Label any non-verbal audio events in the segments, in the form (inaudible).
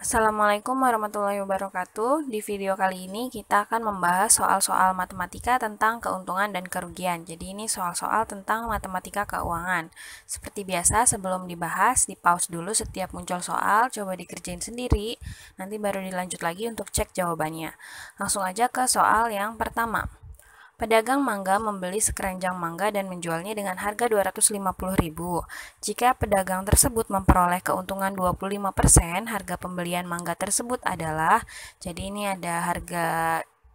Assalamualaikum warahmatullahi wabarakatuh. Di video kali ini kita akan membahas soal-soal matematika tentang keuntungan dan kerugian. Jadi ini soal-soal tentang matematika keuangan. Seperti biasa sebelum dibahas, di pause dulu setiap muncul soal, coba dikerjain sendiri, nanti baru dilanjut lagi untuk cek jawabannya. Langsung aja ke soal yang pertama. Pedagang mangga membeli sekeranjang mangga dan menjualnya dengan harga 250.000. Jika pedagang tersebut memperoleh keuntungan 25%, harga pembelian mangga tersebut adalah jadi ini ada harga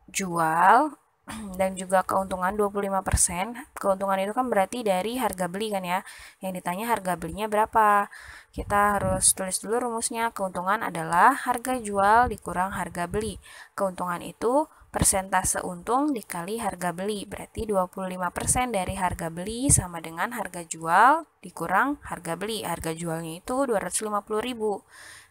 jual (clears throat) dan juga keuntungan 25%. Keuntungan itu kan berarti dari harga beli kan ya. Yang ditanya harga belinya berapa. Kita harus tulis dulu rumusnya. Keuntungan adalah harga jual dikurang harga beli. Keuntungan itu Persentase untung dikali harga beli berarti 25% dari harga beli sama dengan harga jual dikurang harga beli. Harga jualnya itu 250.000.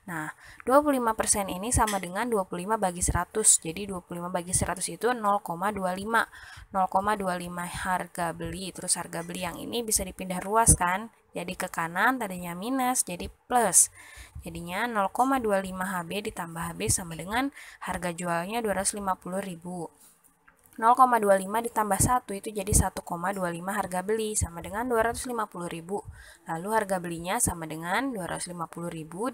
Nah, 25% ini sama dengan 25 bagi 100. Jadi 25 bagi 100 itu 0,25. 0,25 harga beli. Terus harga beli yang ini bisa dipindah ruas kan? Jadi ke kanan tadinya minus jadi plus. Jadinya 0,25 HB ditambah HB sama dengan harga jualnya 250.000. 0,25 ditambah 1 itu jadi 1,25 harga beli sama dengan 250.000. Lalu harga belinya sama dengan 250.000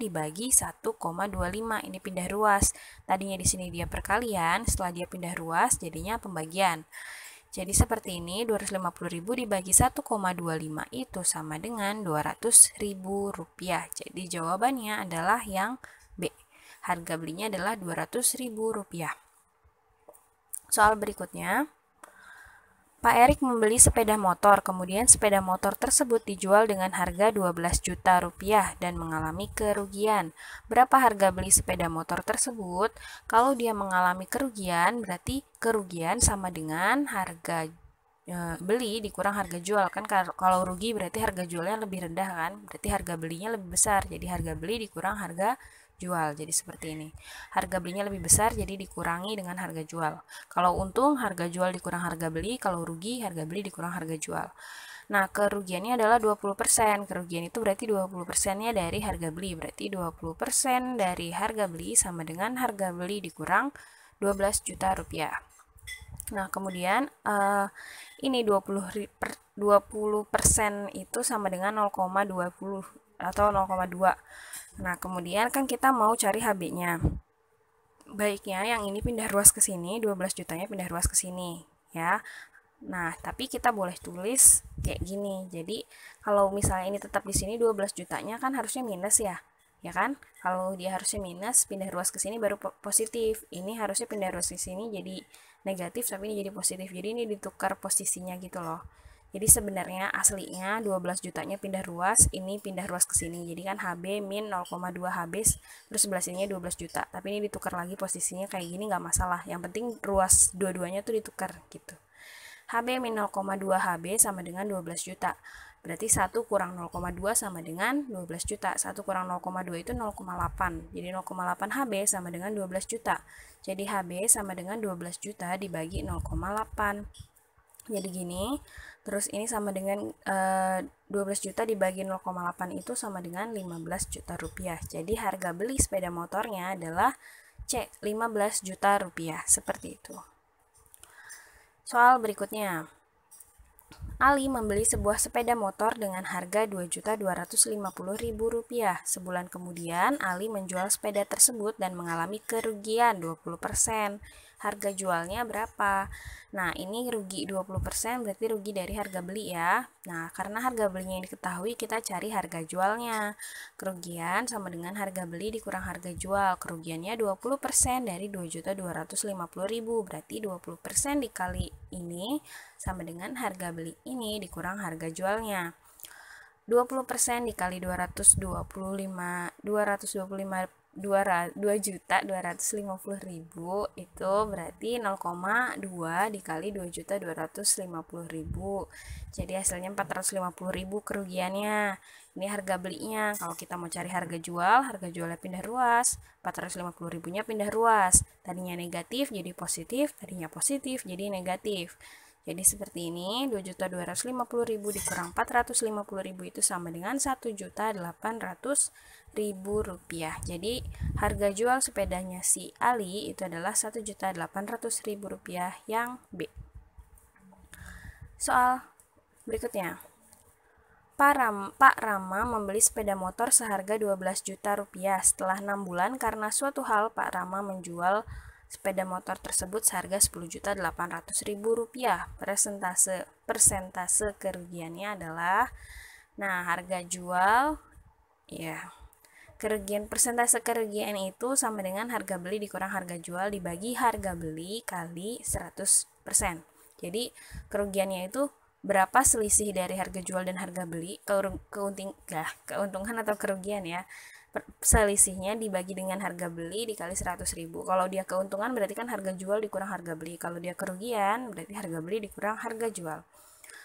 dibagi 1,25. Ini pindah ruas. Tadinya di sini dia perkalian, setelah dia pindah ruas jadinya pembagian. Jadi seperti ini 250.000 dibagi 1,25 itu sama dengan 200.000 rupiah. Jadi jawabannya adalah yang B. Harga belinya adalah 200.000 rupiah. Soal berikutnya, Pak Erik membeli sepeda motor, kemudian sepeda motor tersebut dijual dengan harga 12 juta rupiah dan mengalami kerugian. Berapa harga beli sepeda motor tersebut? Kalau dia mengalami kerugian, berarti kerugian sama dengan harga e, beli dikurang harga jual kan kalau rugi berarti harga jualnya lebih rendah kan berarti harga belinya lebih besar jadi harga beli dikurang harga jual. Jadi seperti ini. Harga belinya lebih besar jadi dikurangi dengan harga jual. Kalau untung harga jual dikurang harga beli, kalau rugi harga beli dikurang harga jual. Nah, kerugiannya adalah 20%. Kerugian itu berarti 20%-nya dari harga beli. Berarti 20% dari harga beli sama dengan harga beli dikurang 12 juta rupiah. Nah, kemudian uh, ini 20 20% itu sama dengan 0,20 atau 0,2 nah kemudian kan kita mau cari HB-nya baiknya yang ini pindah ruas ke sini 12 jutanya pindah ruas ke sini ya Nah, tapi kita boleh tulis kayak gini. Jadi, kalau misalnya ini tetap di sini 12 jutanya kan harusnya minus ya. Ya kan? Kalau dia harusnya minus, pindah ruas ke sini baru positif. Ini harusnya pindah ruas ke sini jadi negatif tapi ini jadi positif. Jadi ini ditukar posisinya gitu loh. Jadi sebenarnya aslinya 12 jutanya pindah ruas, ini pindah ruas ke sini. Jadi kan HB min 0,2 HB, terus sebelah sininya 12 juta. Tapi ini ditukar lagi posisinya kayak gini nggak masalah. Yang penting ruas dua-duanya tuh ditukar gitu. HB min 0,2 HB sama dengan 12 juta. Berarti 1 kurang 0,2 sama dengan 12 juta. 1 kurang 0,2 itu 0,8. Jadi 0,8 HB sama dengan 12 juta. Jadi HB sama dengan 12 juta dibagi 0,8 jadi gini terus ini sama dengan e, eh, 12 juta dibagi 0,8 itu sama dengan 15 juta rupiah jadi harga beli sepeda motornya adalah C 15 juta rupiah seperti itu soal berikutnya Ali membeli sebuah sepeda motor dengan harga Rp2.250.000. Sebulan kemudian, Ali menjual sepeda tersebut dan mengalami kerugian harga jualnya berapa. Nah, ini rugi 20% berarti rugi dari harga beli ya. Nah, karena harga belinya yang diketahui, kita cari harga jualnya. Kerugian sama dengan harga beli dikurang harga jual. Kerugiannya 20% dari 2.250.000. Berarti 20% dikali ini sama dengan harga beli ini dikurang harga jualnya. 20% dikali 225 225 juta 250 ribu itu berarti 0,2 dikali 2 juta puluh ribu jadi hasilnya 450 ribu kerugiannya ini harga belinya kalau kita mau cari harga jual harga jualnya pindah ruas 450 ribunya pindah ruas tadinya negatif jadi positif tadinya positif jadi negatif jadi seperti ini, 2.250.000 dikurang 450.000 itu sama dengan 1.850.000 ribu rupiah. Jadi harga jual sepedanya si Ali itu adalah satu juta delapan ratus ribu rupiah yang B. Soal berikutnya. Pak, Ram, Pak Rama membeli sepeda motor seharga 12 juta rupiah setelah 6 bulan karena suatu hal Pak Rama menjual sepeda motor tersebut seharga juta ribu rupiah. Persentase persentase kerugiannya adalah nah harga jual ya Kerugian persentase kerugian itu sama dengan harga beli dikurang harga jual dibagi harga beli kali 100%. Jadi kerugiannya itu berapa selisih dari harga jual dan harga beli keunting gak, keuntungan atau kerugian ya selisihnya dibagi dengan harga beli dikali 100 ribu kalau dia keuntungan berarti kan harga jual dikurang harga beli kalau dia kerugian berarti harga beli dikurang harga jual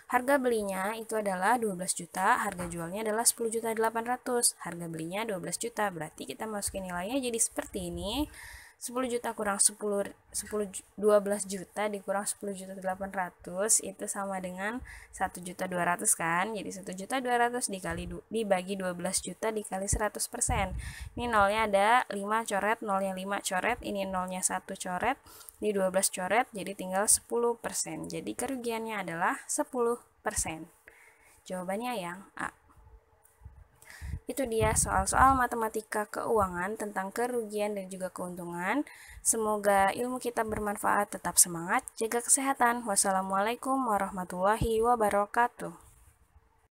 Harga belinya itu adalah 12 juta, harga jualnya adalah 10 juta 800. Harga belinya 12 juta, berarti kita masukin nilainya jadi seperti ini. 10 juta kurang 10 10 12 juta dikurang 10 juta 800 itu sama dengan 1 juta 200 kan jadi 1 juta 200 dikali dibagi 12 juta dikali 100% ini nolnya ada 5 coret nolnya 5 coret ini nolnya 1 coret ini 12 coret jadi tinggal 10% jadi kerugiannya adalah 10% jawabannya yang A itu dia soal-soal matematika keuangan tentang kerugian dan juga keuntungan. Semoga ilmu kita bermanfaat, tetap semangat, jaga kesehatan. Wassalamualaikum warahmatullahi wabarakatuh.